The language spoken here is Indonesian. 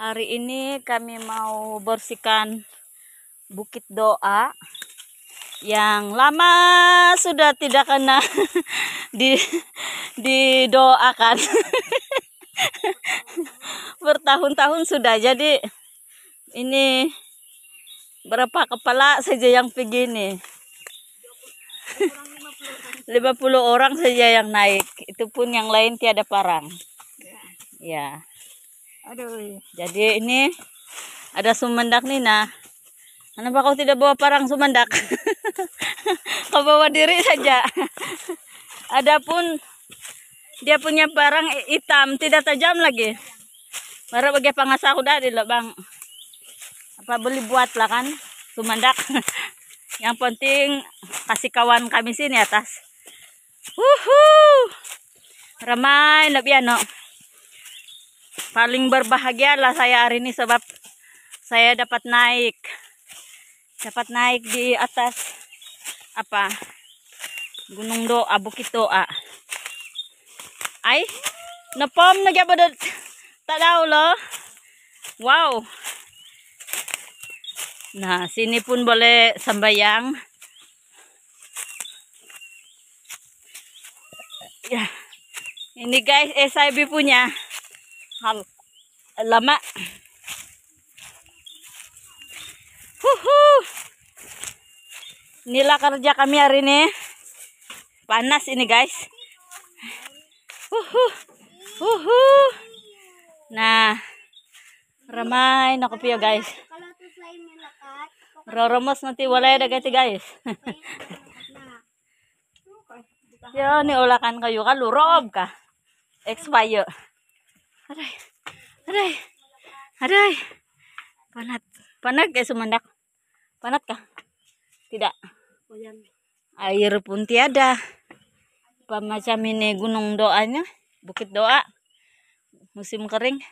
Hari ini kami mau bersihkan bukit doa yang lama sudah tidak kena di didoakan. Bertahun-tahun sudah jadi ini berapa kepala saja yang begini. 50 orang saja yang naik, itu pun yang lain tiada parang. Ya. ya. Aduh. Jadi ini ada sumendak nih nah. Kenapa kau tidak bawa parang sumendak? kau bawa diri saja. Adapun dia punya parang hitam tidak tajam lagi. Baru bagi pangasah udah di lubang. Apa beli buat lah kan sumendak. Yang penting kasih kawan kami sini atas. Wuhu. Ramai lebih anak paling berbahagialah saya hari ini sebab saya dapat naik dapat naik di atas apa gunung doa bukit doa ay nepom naga pada tak tahu loh wow nah sini pun boleh sembayang ya ini guys eh, SIB punya hal lama Huhu. Inilah kerja kami hari ini. Panas ini guys. Huhu. Huhu. Nah, ramai kopi ya guys. Roromos nanti boleh ada guys. Yo, niulakan kayo lu rob ka. expire. Aray. Aray. Aray. Panat. Panat guys sumandak. Panat kah? Tidak. Air pun tiada. Apa ini gunung doanya? Bukit doa. Musim kering.